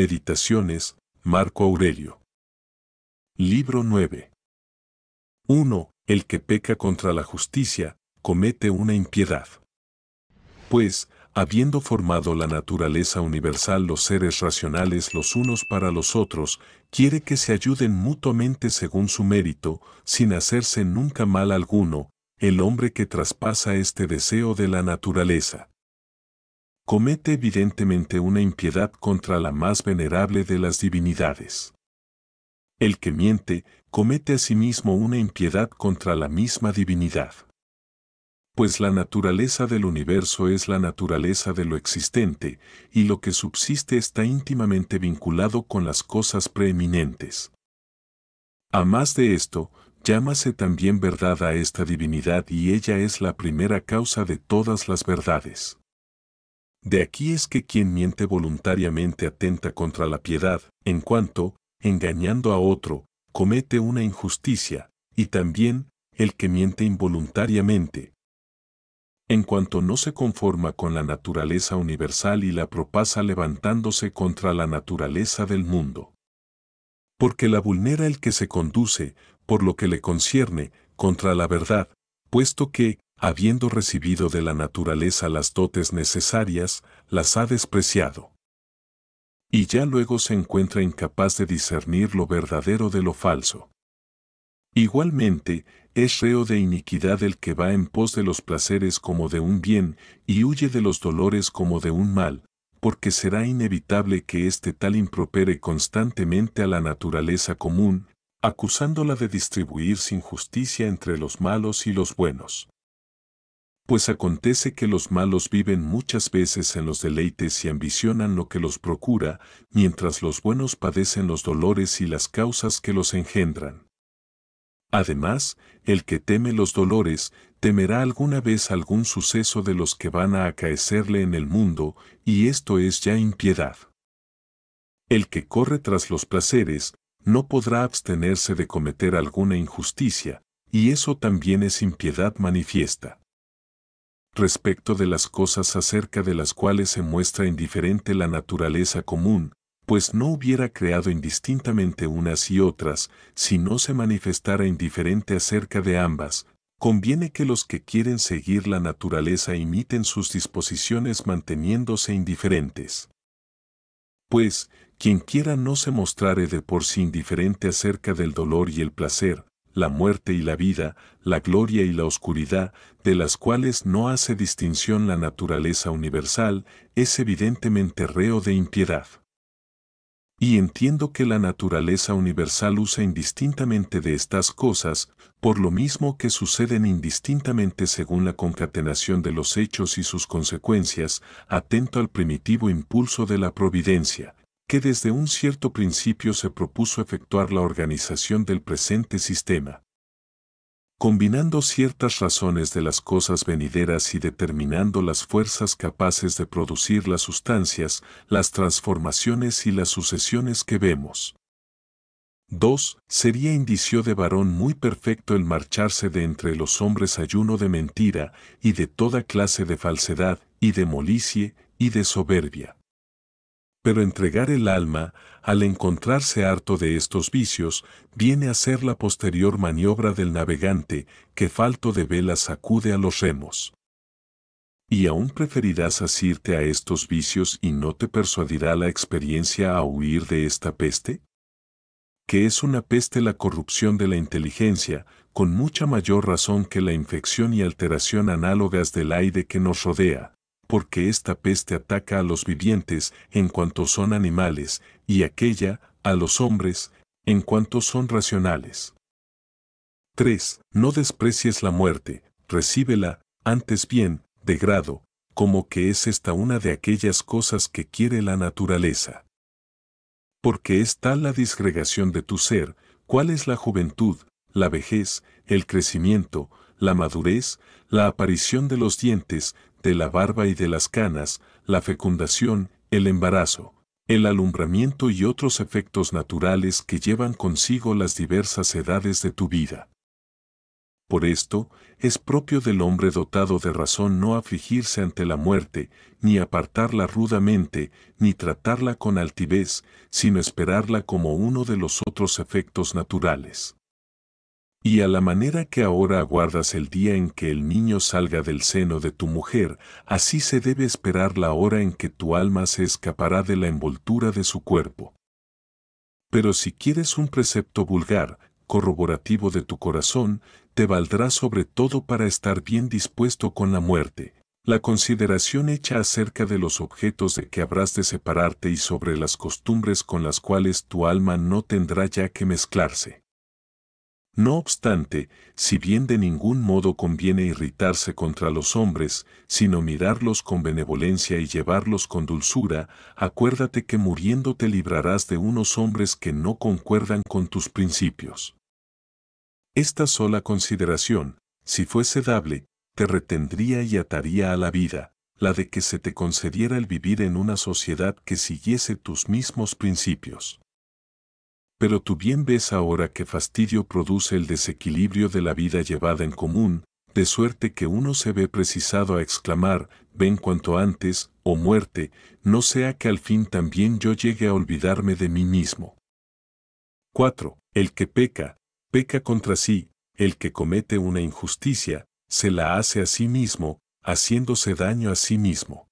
Meditaciones, Marco Aurelio. Libro 9. 1. El que peca contra la justicia, comete una impiedad. Pues, habiendo formado la naturaleza universal los seres racionales los unos para los otros, quiere que se ayuden mutuamente según su mérito, sin hacerse nunca mal alguno, el hombre que traspasa este deseo de la naturaleza comete evidentemente una impiedad contra la más venerable de las divinidades. El que miente, comete a sí mismo una impiedad contra la misma divinidad. Pues la naturaleza del universo es la naturaleza de lo existente, y lo que subsiste está íntimamente vinculado con las cosas preeminentes. A más de esto, llámase también verdad a esta divinidad y ella es la primera causa de todas las verdades. De aquí es que quien miente voluntariamente atenta contra la piedad, en cuanto, engañando a otro, comete una injusticia, y también, el que miente involuntariamente. En cuanto no se conforma con la naturaleza universal y la propasa levantándose contra la naturaleza del mundo. Porque la vulnera el que se conduce, por lo que le concierne, contra la verdad, puesto que, habiendo recibido de la naturaleza las dotes necesarias, las ha despreciado. Y ya luego se encuentra incapaz de discernir lo verdadero de lo falso. Igualmente, es reo de iniquidad el que va en pos de los placeres como de un bien y huye de los dolores como de un mal, porque será inevitable que este tal impropere constantemente a la naturaleza común, acusándola de distribuir sin justicia entre los malos y los buenos pues acontece que los malos viven muchas veces en los deleites y ambicionan lo que los procura, mientras los buenos padecen los dolores y las causas que los engendran. Además, el que teme los dolores, temerá alguna vez algún suceso de los que van a acaecerle en el mundo, y esto es ya impiedad. El que corre tras los placeres, no podrá abstenerse de cometer alguna injusticia, y eso también es impiedad manifiesta respecto de las cosas acerca de las cuales se muestra indiferente la naturaleza común, pues no hubiera creado indistintamente unas y otras, si no se manifestara indiferente acerca de ambas, conviene que los que quieren seguir la naturaleza imiten sus disposiciones manteniéndose indiferentes. Pues, quien quiera no se mostrare de por sí indiferente acerca del dolor y el placer, la muerte y la vida, la gloria y la oscuridad, de las cuales no hace distinción la naturaleza universal, es evidentemente reo de impiedad. Y entiendo que la naturaleza universal usa indistintamente de estas cosas, por lo mismo que suceden indistintamente según la concatenación de los hechos y sus consecuencias, atento al primitivo impulso de la providencia, que desde un cierto principio se propuso efectuar la organización del presente sistema. Combinando ciertas razones de las cosas venideras y determinando las fuerzas capaces de producir las sustancias, las transformaciones y las sucesiones que vemos. 2. Sería indicio de varón muy perfecto el marcharse de entre los hombres ayuno de mentira, y de toda clase de falsedad, y de molicie, y de soberbia pero entregar el alma, al encontrarse harto de estos vicios, viene a ser la posterior maniobra del navegante que falto de velas sacude a los remos. Y aún preferirás asirte a estos vicios y no te persuadirá la experiencia a huir de esta peste? Que es una peste la corrupción de la inteligencia, con mucha mayor razón que la infección y alteración análogas del aire que nos rodea, porque esta peste ataca a los vivientes en cuanto son animales, y aquella a los hombres en cuanto son racionales. 3. No desprecies la muerte, recíbela, antes bien, de grado, como que es esta una de aquellas cosas que quiere la naturaleza. Porque es tal la disgregación de tu ser, cuál es la juventud, la vejez, el crecimiento, la madurez, la aparición de los dientes, de la barba y de las canas, la fecundación, el embarazo, el alumbramiento y otros efectos naturales que llevan consigo las diversas edades de tu vida. Por esto, es propio del hombre dotado de razón no afligirse ante la muerte, ni apartarla rudamente, ni tratarla con altivez, sino esperarla como uno de los otros efectos naturales. Y a la manera que ahora aguardas el día en que el niño salga del seno de tu mujer, así se debe esperar la hora en que tu alma se escapará de la envoltura de su cuerpo. Pero si quieres un precepto vulgar, corroborativo de tu corazón, te valdrá sobre todo para estar bien dispuesto con la muerte, la consideración hecha acerca de los objetos de que habrás de separarte y sobre las costumbres con las cuales tu alma no tendrá ya que mezclarse. No obstante, si bien de ningún modo conviene irritarse contra los hombres, sino mirarlos con benevolencia y llevarlos con dulzura, acuérdate que muriendo te librarás de unos hombres que no concuerdan con tus principios. Esta sola consideración, si fuese dable, te retendría y ataría a la vida, la de que se te concediera el vivir en una sociedad que siguiese tus mismos principios. Pero tú bien ves ahora qué fastidio produce el desequilibrio de la vida llevada en común, de suerte que uno se ve precisado a exclamar, ven cuanto antes, o oh muerte, no sea que al fin también yo llegue a olvidarme de mí mismo. 4. El que peca, peca contra sí, el que comete una injusticia, se la hace a sí mismo, haciéndose daño a sí mismo.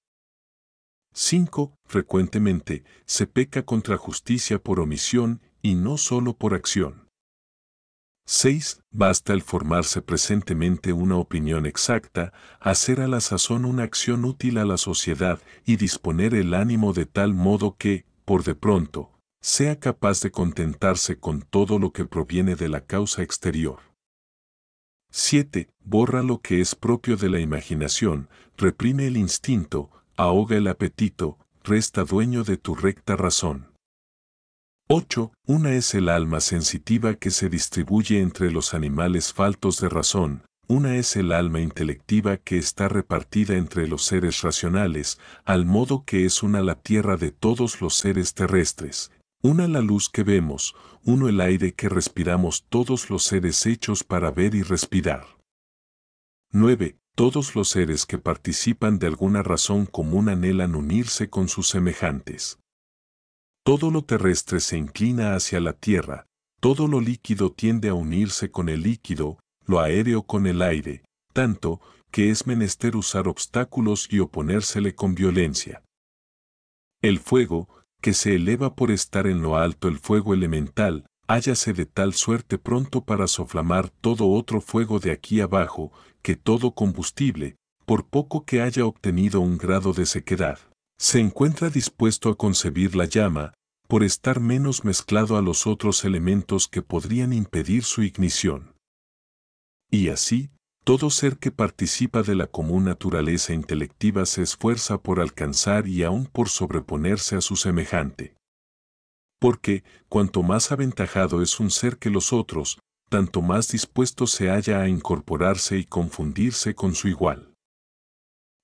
5. Frecuentemente, se peca contra justicia por omisión y no solo por acción. 6. Basta el formarse presentemente una opinión exacta, hacer a la sazón una acción útil a la sociedad y disponer el ánimo de tal modo que, por de pronto, sea capaz de contentarse con todo lo que proviene de la causa exterior. 7. Borra lo que es propio de la imaginación, reprime el instinto, ahoga el apetito, resta dueño de tu recta razón. 8. Una es el alma sensitiva que se distribuye entre los animales faltos de razón, una es el alma intelectiva que está repartida entre los seres racionales, al modo que es una la tierra de todos los seres terrestres, una la luz que vemos, uno el aire que respiramos todos los seres hechos para ver y respirar. 9. Todos los seres que participan de alguna razón común anhelan unirse con sus semejantes. Todo lo terrestre se inclina hacia la tierra, todo lo líquido tiende a unirse con el líquido, lo aéreo con el aire, tanto que es menester usar obstáculos y oponérsele con violencia. El fuego, que se eleva por estar en lo alto el fuego elemental, háyase de tal suerte pronto para soflamar todo otro fuego de aquí abajo, que todo combustible, por poco que haya obtenido un grado de sequedad, se encuentra dispuesto a concebir la llama, por estar menos mezclado a los otros elementos que podrían impedir su ignición. Y así, todo ser que participa de la común naturaleza intelectiva se esfuerza por alcanzar y aún por sobreponerse a su semejante. Porque, cuanto más aventajado es un ser que los otros, tanto más dispuesto se halla a incorporarse y confundirse con su igual.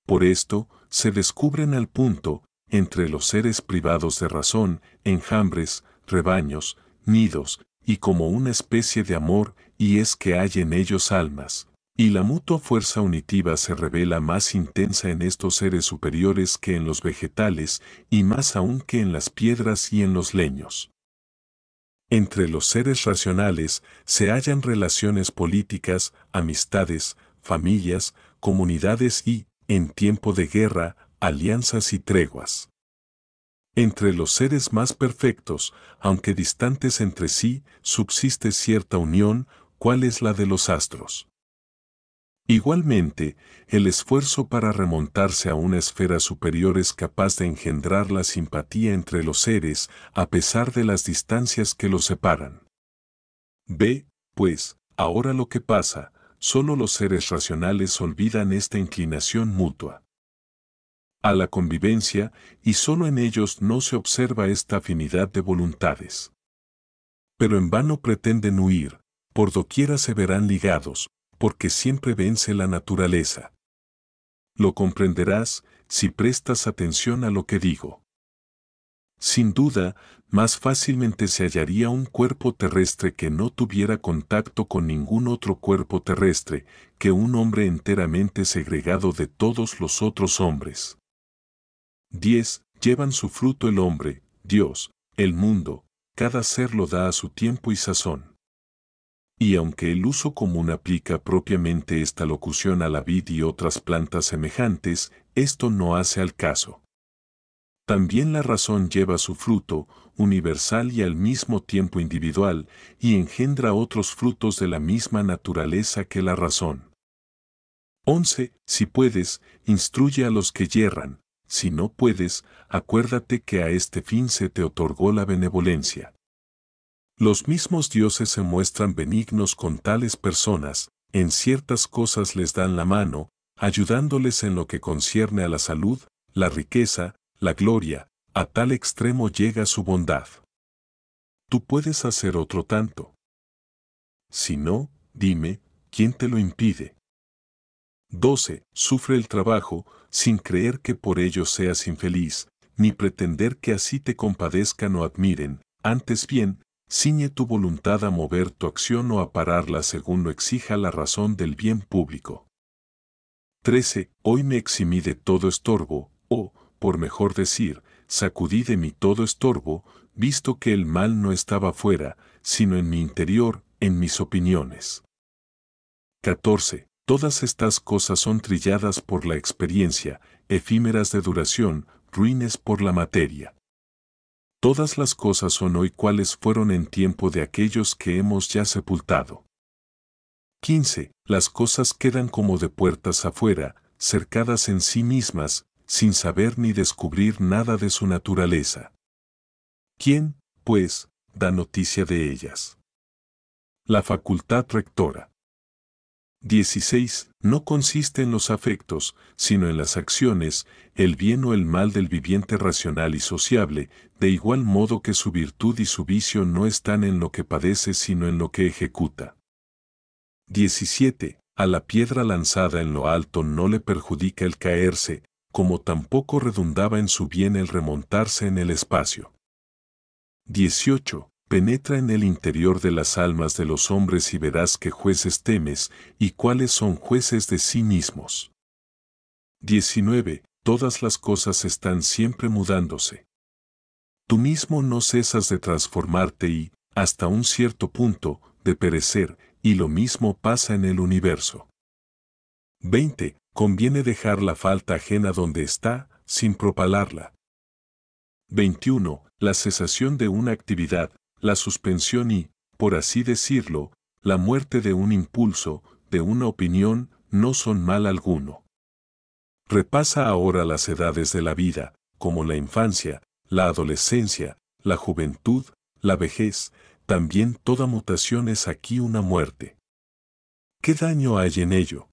Por esto, se descubren al punto, entre los seres privados de razón, enjambres, rebaños, nidos, y como una especie de amor, y es que hay en ellos almas, y la mutua fuerza unitiva se revela más intensa en estos seres superiores que en los vegetales, y más aún que en las piedras y en los leños. Entre los seres racionales se hallan relaciones políticas, amistades, familias, comunidades y, en tiempo de guerra, alianzas y treguas. Entre los seres más perfectos, aunque distantes entre sí, subsiste cierta unión, cual es la de los astros. Igualmente, el esfuerzo para remontarse a una esfera superior es capaz de engendrar la simpatía entre los seres, a pesar de las distancias que los separan. Ve, pues, ahora lo que pasa, solo los seres racionales olvidan esta inclinación mutua a la convivencia y solo en ellos no se observa esta afinidad de voluntades. Pero en vano pretenden huir, por doquiera se verán ligados, porque siempre vence la naturaleza. Lo comprenderás si prestas atención a lo que digo. Sin duda, más fácilmente se hallaría un cuerpo terrestre que no tuviera contacto con ningún otro cuerpo terrestre que un hombre enteramente segregado de todos los otros hombres. 10. Llevan su fruto el hombre, Dios, el mundo, cada ser lo da a su tiempo y sazón. Y aunque el uso común aplica propiamente esta locución a la vid y otras plantas semejantes, esto no hace al caso también la razón lleva su fruto, universal y al mismo tiempo individual, y engendra otros frutos de la misma naturaleza que la razón. 11. Si puedes, instruye a los que yerran, si no puedes, acuérdate que a este fin se te otorgó la benevolencia. Los mismos dioses se muestran benignos con tales personas, en ciertas cosas les dan la mano, ayudándoles en lo que concierne a la salud, la riqueza, la gloria, a tal extremo llega su bondad. Tú puedes hacer otro tanto. Si no, dime, ¿quién te lo impide? 12. Sufre el trabajo, sin creer que por ello seas infeliz, ni pretender que así te compadezcan o admiren, antes bien, ciñe tu voluntad a mover tu acción o a pararla según lo exija la razón del bien público. 13. Hoy me eximí de todo estorbo, oh, por mejor decir, sacudí de mí todo estorbo, visto que el mal no estaba fuera, sino en mi interior, en mis opiniones. 14. Todas estas cosas son trilladas por la experiencia, efímeras de duración, ruines por la materia. Todas las cosas son hoy cuales fueron en tiempo de aquellos que hemos ya sepultado. 15. Las cosas quedan como de puertas afuera, cercadas en sí mismas, sin saber ni descubrir nada de su naturaleza. ¿Quién, pues, da noticia de ellas? La facultad rectora. 16. No consiste en los afectos, sino en las acciones, el bien o el mal del viviente racional y sociable, de igual modo que su virtud y su vicio no están en lo que padece, sino en lo que ejecuta. 17. A la piedra lanzada en lo alto no le perjudica el caerse, como tampoco redundaba en su bien el remontarse en el espacio. 18. Penetra en el interior de las almas de los hombres y verás qué jueces temes y cuáles son jueces de sí mismos. 19. Todas las cosas están siempre mudándose. Tú mismo no cesas de transformarte y, hasta un cierto punto, de perecer, y lo mismo pasa en el universo. 20 conviene dejar la falta ajena donde está, sin propalarla. 21. La cesación de una actividad, la suspensión y, por así decirlo, la muerte de un impulso, de una opinión, no son mal alguno. Repasa ahora las edades de la vida, como la infancia, la adolescencia, la juventud, la vejez, también toda mutación es aquí una muerte. ¿Qué daño hay en ello?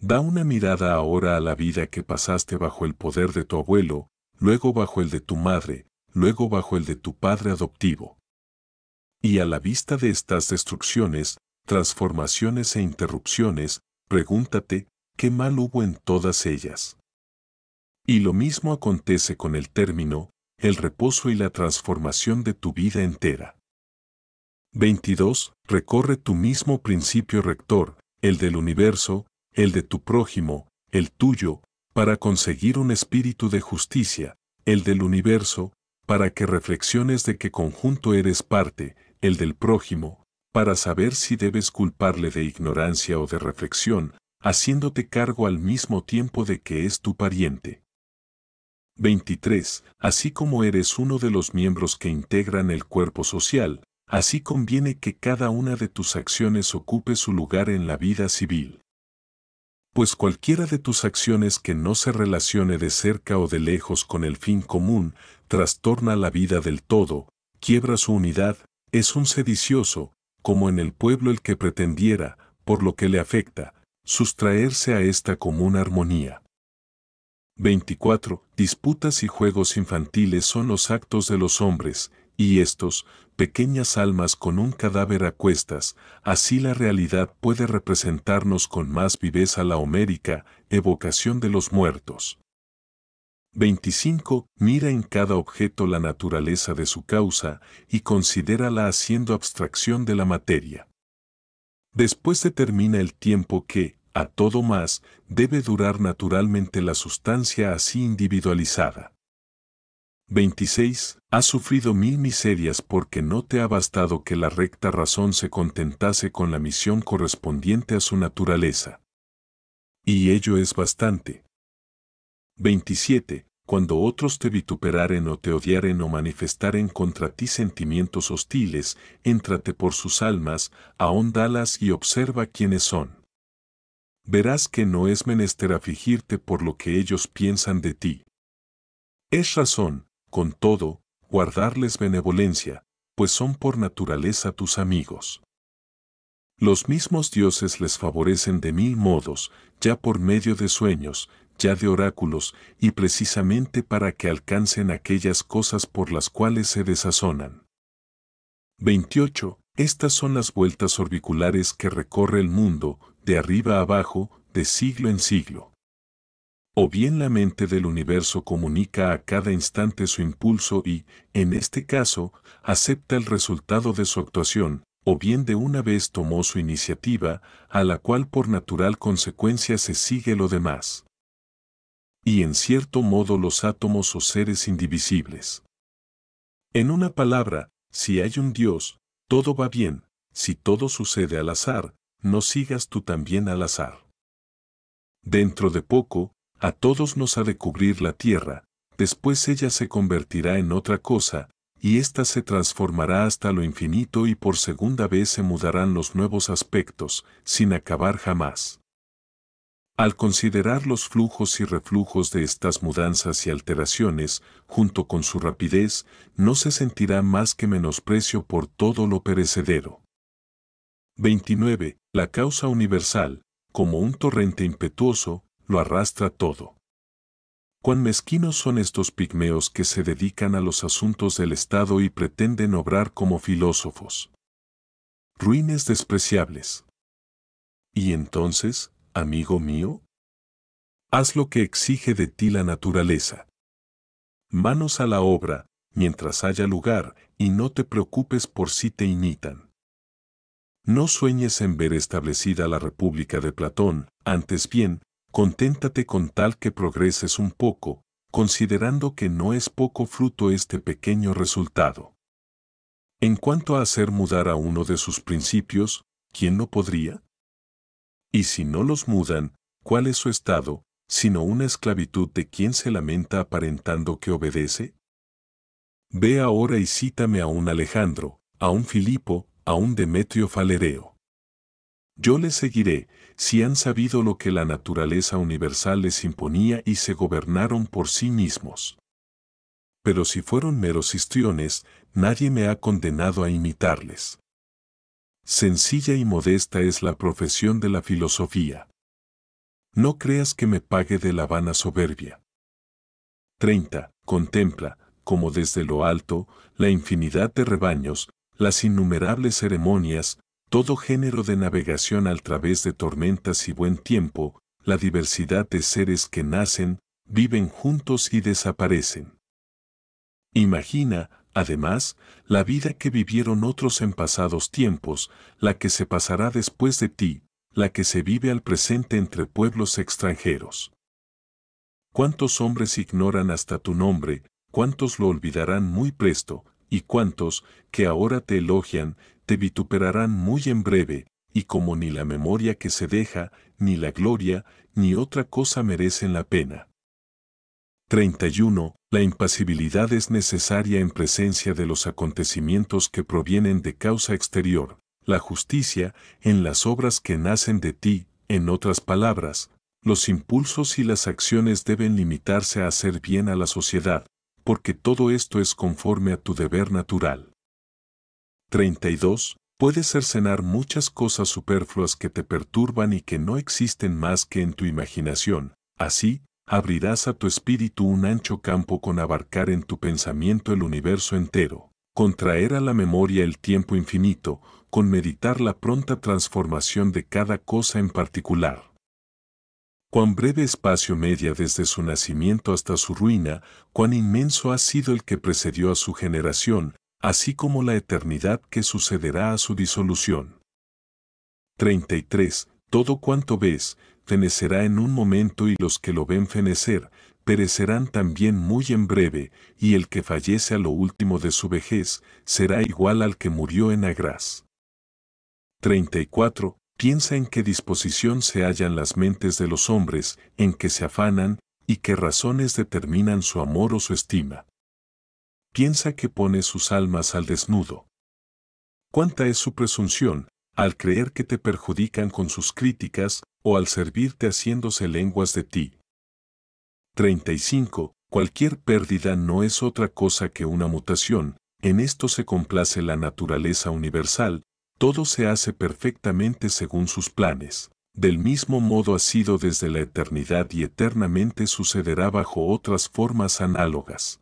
Da una mirada ahora a la vida que pasaste bajo el poder de tu abuelo, luego bajo el de tu madre, luego bajo el de tu padre adoptivo. Y a la vista de estas destrucciones, transformaciones e interrupciones, pregúntate, ¿qué mal hubo en todas ellas? Y lo mismo acontece con el término, el reposo y la transformación de tu vida entera. 22. Recorre tu mismo principio rector, el del universo, el de tu prójimo, el tuyo, para conseguir un espíritu de justicia, el del universo, para que reflexiones de qué conjunto eres parte, el del prójimo, para saber si debes culparle de ignorancia o de reflexión, haciéndote cargo al mismo tiempo de que es tu pariente. 23. Así como eres uno de los miembros que integran el cuerpo social, así conviene que cada una de tus acciones ocupe su lugar en la vida civil pues cualquiera de tus acciones que no se relacione de cerca o de lejos con el fin común, trastorna la vida del todo, quiebra su unidad, es un sedicioso, como en el pueblo el que pretendiera, por lo que le afecta, sustraerse a esta común armonía. 24. Disputas y juegos infantiles son los actos de los hombres, y estos, pequeñas almas con un cadáver a cuestas, así la realidad puede representarnos con más viveza la homérica evocación de los muertos. 25. Mira en cada objeto la naturaleza de su causa y considérala haciendo abstracción de la materia. Después determina el tiempo que, a todo más, debe durar naturalmente la sustancia así individualizada. 26. Has sufrido mil miserias porque no te ha bastado que la recta razón se contentase con la misión correspondiente a su naturaleza. Y ello es bastante. 27. Cuando otros te vituperaren o te odiaren o manifestaren contra ti sentimientos hostiles, éntrate por sus almas, ahóndalas y observa quiénes son. Verás que no es menester afligirte por lo que ellos piensan de ti. Es razón, con todo, guardarles benevolencia, pues son por naturaleza tus amigos. Los mismos dioses les favorecen de mil modos, ya por medio de sueños, ya de oráculos, y precisamente para que alcancen aquellas cosas por las cuales se desazonan. 28. Estas son las vueltas orbiculares que recorre el mundo, de arriba abajo, de siglo en siglo o bien la mente del universo comunica a cada instante su impulso y, en este caso, acepta el resultado de su actuación, o bien de una vez tomó su iniciativa, a la cual por natural consecuencia se sigue lo demás. Y en cierto modo los átomos o seres indivisibles. En una palabra, si hay un Dios, todo va bien, si todo sucede al azar, no sigas tú también al azar. Dentro de poco, a todos nos ha de cubrir la tierra, después ella se convertirá en otra cosa, y ésta se transformará hasta lo infinito y por segunda vez se mudarán los nuevos aspectos, sin acabar jamás. Al considerar los flujos y reflujos de estas mudanzas y alteraciones, junto con su rapidez, no se sentirá más que menosprecio por todo lo perecedero. 29. La causa universal, como un torrente impetuoso, lo arrastra todo. Cuán mezquinos son estos pigmeos que se dedican a los asuntos del Estado y pretenden obrar como filósofos. Ruines despreciables. ¿Y entonces, amigo mío? Haz lo que exige de ti la naturaleza. Manos a la obra, mientras haya lugar, y no te preocupes por si te imitan. No sueñes en ver establecida la República de Platón, antes bien, Conténtate con tal que progreses un poco, considerando que no es poco fruto este pequeño resultado. En cuanto a hacer mudar a uno de sus principios, ¿quién no podría? Y si no los mudan, ¿cuál es su estado, sino una esclavitud de quien se lamenta aparentando que obedece? Ve ahora y cítame a un Alejandro, a un Filipo, a un Demetrio Falereo. Yo le seguiré, si han sabido lo que la naturaleza universal les imponía y se gobernaron por sí mismos. Pero si fueron meros histriones, nadie me ha condenado a imitarles. Sencilla y modesta es la profesión de la filosofía. No creas que me pague de la vana soberbia. 30. Contempla, como desde lo alto, la infinidad de rebaños, las innumerables ceremonias, todo género de navegación al través de tormentas y buen tiempo, la diversidad de seres que nacen, viven juntos y desaparecen. Imagina, además, la vida que vivieron otros en pasados tiempos, la que se pasará después de ti, la que se vive al presente entre pueblos extranjeros. ¿Cuántos hombres ignoran hasta tu nombre? ¿Cuántos lo olvidarán muy presto? ¿Y cuántos, que ahora te elogian, te vituperarán muy en breve, y como ni la memoria que se deja, ni la gloria, ni otra cosa merecen la pena. 31. La impasibilidad es necesaria en presencia de los acontecimientos que provienen de causa exterior, la justicia, en las obras que nacen de ti, en otras palabras, los impulsos y las acciones deben limitarse a hacer bien a la sociedad, porque todo esto es conforme a tu deber natural. 32. Puedes cercenar muchas cosas superfluas que te perturban y que no existen más que en tu imaginación. Así, abrirás a tu espíritu un ancho campo con abarcar en tu pensamiento el universo entero, contraer a la memoria el tiempo infinito, con meditar la pronta transformación de cada cosa en particular. Cuán breve espacio media desde su nacimiento hasta su ruina, cuán inmenso ha sido el que precedió a su generación, así como la eternidad que sucederá a su disolución. 33. Todo cuanto ves, fenecerá en un momento y los que lo ven fenecer, perecerán también muy en breve, y el que fallece a lo último de su vejez, será igual al que murió en Agraz. 34. Piensa en qué disposición se hallan las mentes de los hombres, en que se afanan, y qué razones determinan su amor o su estima piensa que pone sus almas al desnudo. ¿Cuánta es su presunción, al creer que te perjudican con sus críticas o al servirte haciéndose lenguas de ti? 35. Cualquier pérdida no es otra cosa que una mutación, en esto se complace la naturaleza universal, todo se hace perfectamente según sus planes. Del mismo modo ha sido desde la eternidad y eternamente sucederá bajo otras formas análogas.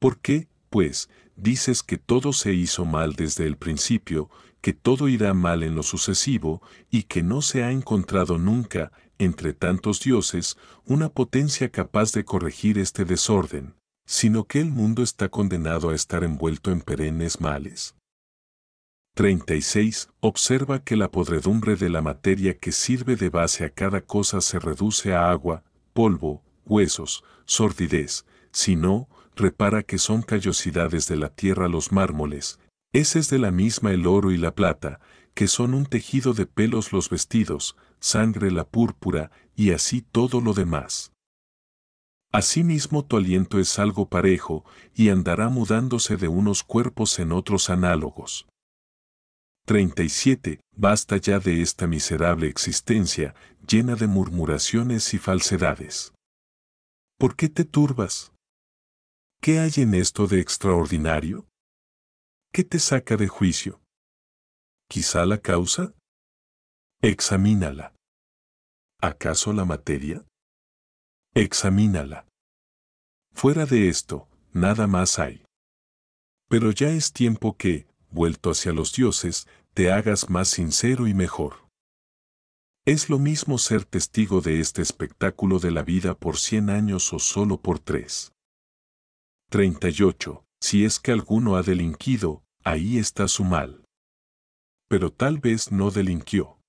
¿Por qué, pues, dices que todo se hizo mal desde el principio, que todo irá mal en lo sucesivo, y que no se ha encontrado nunca, entre tantos dioses, una potencia capaz de corregir este desorden, sino que el mundo está condenado a estar envuelto en perennes males? 36. Observa que la podredumbre de la materia que sirve de base a cada cosa se reduce a agua, polvo, huesos, sordidez, si no, repara que son callosidades de la tierra los mármoles, ese es de la misma el oro y la plata, que son un tejido de pelos los vestidos, sangre la púrpura, y así todo lo demás. Asimismo tu aliento es algo parejo, y andará mudándose de unos cuerpos en otros análogos. 37. Basta ya de esta miserable existencia, llena de murmuraciones y falsedades. ¿Por qué te turbas? ¿Qué hay en esto de extraordinario? ¿Qué te saca de juicio? ¿Quizá la causa? Examínala. ¿Acaso la materia? Examínala. Fuera de esto, nada más hay. Pero ya es tiempo que, vuelto hacia los dioses, te hagas más sincero y mejor. Es lo mismo ser testigo de este espectáculo de la vida por cien años o solo por tres. 38. Si es que alguno ha delinquido, ahí está su mal. Pero tal vez no delinquió.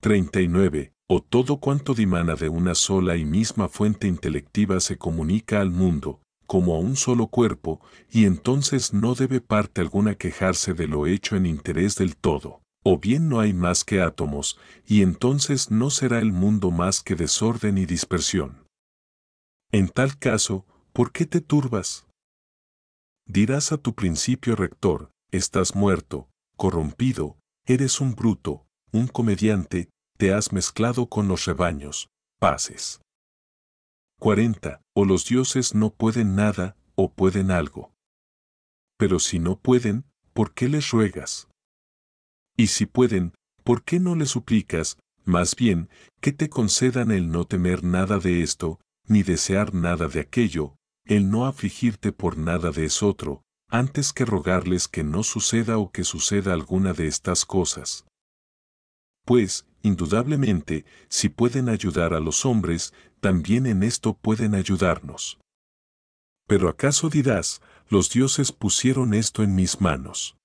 39. O todo cuanto dimana de una sola y misma fuente intelectiva se comunica al mundo, como a un solo cuerpo, y entonces no debe parte alguna quejarse de lo hecho en interés del todo, o bien no hay más que átomos, y entonces no será el mundo más que desorden y dispersión. En tal caso, ¿Por qué te turbas? Dirás a tu principio rector, estás muerto, corrompido, eres un bruto, un comediante, te has mezclado con los rebaños, pases. 40. O los dioses no pueden nada, o pueden algo. Pero si no pueden, ¿por qué les ruegas? Y si pueden, ¿por qué no les suplicas, más bien, que te concedan el no temer nada de esto, ni desear nada de aquello, el no afligirte por nada de otro, antes que rogarles que no suceda o que suceda alguna de estas cosas. Pues, indudablemente, si pueden ayudar a los hombres, también en esto pueden ayudarnos. Pero acaso dirás, los dioses pusieron esto en mis manos.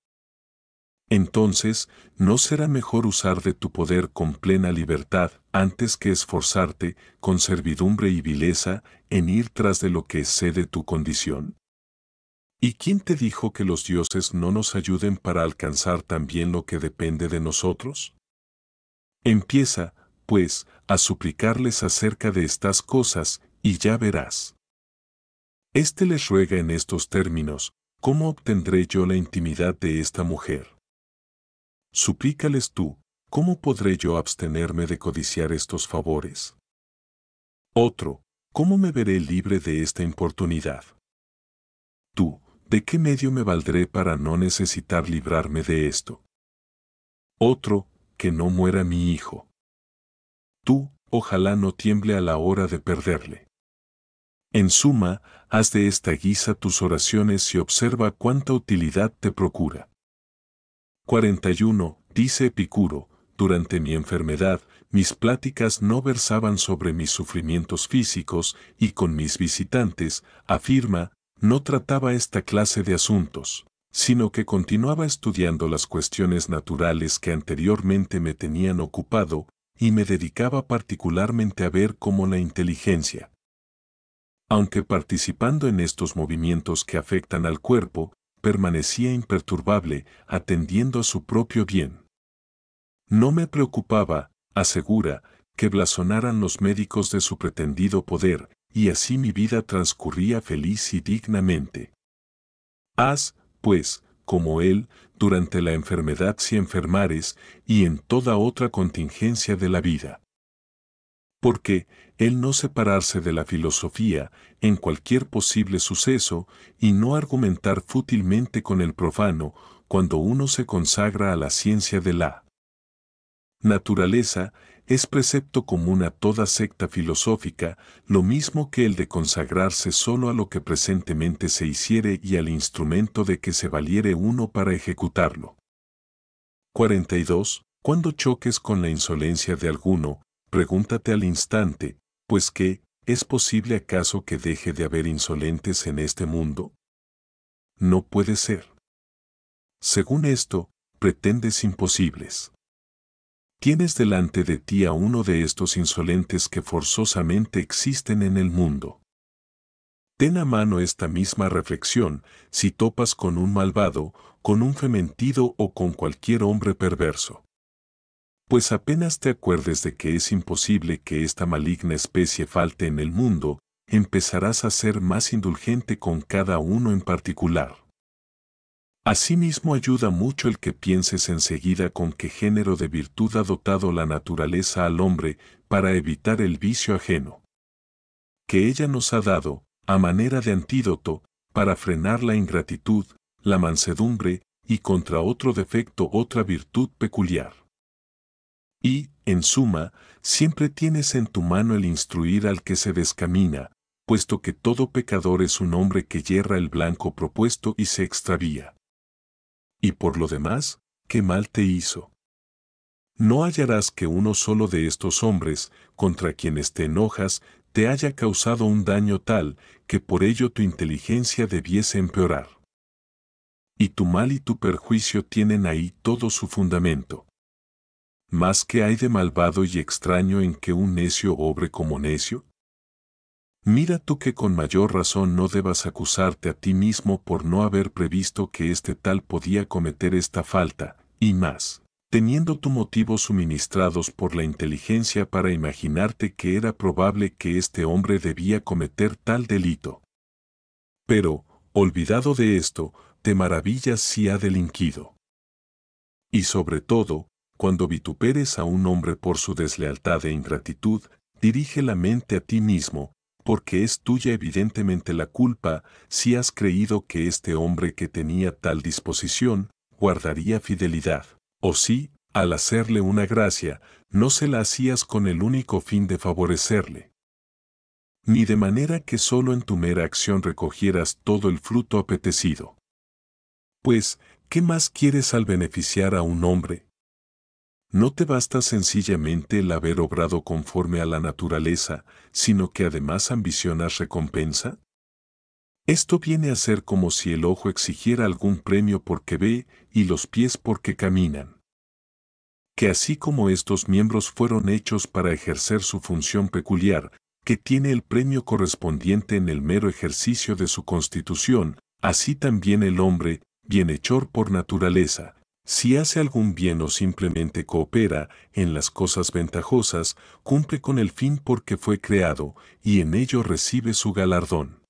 Entonces, ¿no será mejor usar de tu poder con plena libertad, antes que esforzarte, con servidumbre y vileza, en ir tras de lo que excede tu condición? ¿Y quién te dijo que los dioses no nos ayuden para alcanzar también lo que depende de nosotros? Empieza, pues, a suplicarles acerca de estas cosas, y ya verás. Este les ruega en estos términos, ¿cómo obtendré yo la intimidad de esta mujer? Suplícales tú, ¿cómo podré yo abstenerme de codiciar estos favores? Otro, ¿cómo me veré libre de esta importunidad? Tú, ¿de qué medio me valdré para no necesitar librarme de esto? Otro, que no muera mi hijo. Tú, ojalá no tiemble a la hora de perderle. En suma, haz de esta guisa tus oraciones y observa cuánta utilidad te procura. 41. Dice Epicuro, durante mi enfermedad, mis pláticas no versaban sobre mis sufrimientos físicos y con mis visitantes, afirma, no trataba esta clase de asuntos, sino que continuaba estudiando las cuestiones naturales que anteriormente me tenían ocupado y me dedicaba particularmente a ver cómo la inteligencia, aunque participando en estos movimientos que afectan al cuerpo, permanecía imperturbable, atendiendo a su propio bien. No me preocupaba, asegura, que blasonaran los médicos de su pretendido poder, y así mi vida transcurría feliz y dignamente. Haz, pues, como él, durante la enfermedad si enfermares, y en toda otra contingencia de la vida. Porque, él no separarse de la filosofía, en cualquier posible suceso, y no argumentar fútilmente con el profano, cuando uno se consagra a la ciencia de la naturaleza, es precepto común a toda secta filosófica, lo mismo que el de consagrarse solo a lo que presentemente se hiciere y al instrumento de que se valiere uno para ejecutarlo. 42. Cuando choques con la insolencia de alguno, pregúntate al instante, pues qué, ¿es posible acaso que deje de haber insolentes en este mundo? No puede ser. Según esto, pretendes imposibles. Tienes delante de ti a uno de estos insolentes que forzosamente existen en el mundo. Ten a mano esta misma reflexión si topas con un malvado, con un fementido o con cualquier hombre perverso. Pues apenas te acuerdes de que es imposible que esta maligna especie falte en el mundo, empezarás a ser más indulgente con cada uno en particular. Asimismo ayuda mucho el que pienses enseguida con qué género de virtud ha dotado la naturaleza al hombre para evitar el vicio ajeno. Que ella nos ha dado, a manera de antídoto, para frenar la ingratitud, la mansedumbre, y contra otro defecto otra virtud peculiar. Y, en suma, siempre tienes en tu mano el instruir al que se descamina, puesto que todo pecador es un hombre que yerra el blanco propuesto y se extravía. Y por lo demás, qué mal te hizo. No hallarás que uno solo de estos hombres, contra quienes te enojas, te haya causado un daño tal que por ello tu inteligencia debiese empeorar. Y tu mal y tu perjuicio tienen ahí todo su fundamento. Más que hay de malvado y extraño en que un necio obre como necio? Mira tú que con mayor razón no debas acusarte a ti mismo por no haber previsto que este tal podía cometer esta falta, y más, teniendo tu motivos suministrados por la inteligencia para imaginarte que era probable que este hombre debía cometer tal delito. Pero, olvidado de esto, te maravillas si ha delinquido. Y sobre todo, cuando vituperes a un hombre por su deslealtad e ingratitud, dirige la mente a ti mismo, porque es tuya evidentemente la culpa si has creído que este hombre que tenía tal disposición guardaría fidelidad, o si, al hacerle una gracia, no se la hacías con el único fin de favorecerle. Ni de manera que solo en tu mera acción recogieras todo el fruto apetecido. Pues, ¿qué más quieres al beneficiar a un hombre, no te basta sencillamente el haber obrado conforme a la naturaleza, sino que además ambicionas recompensa. Esto viene a ser como si el ojo exigiera algún premio porque ve y los pies porque caminan. Que así como estos miembros fueron hechos para ejercer su función peculiar, que tiene el premio correspondiente en el mero ejercicio de su constitución, así también el hombre, bienhechor por naturaleza, si hace algún bien o simplemente coopera en las cosas ventajosas, cumple con el fin porque fue creado y en ello recibe su galardón.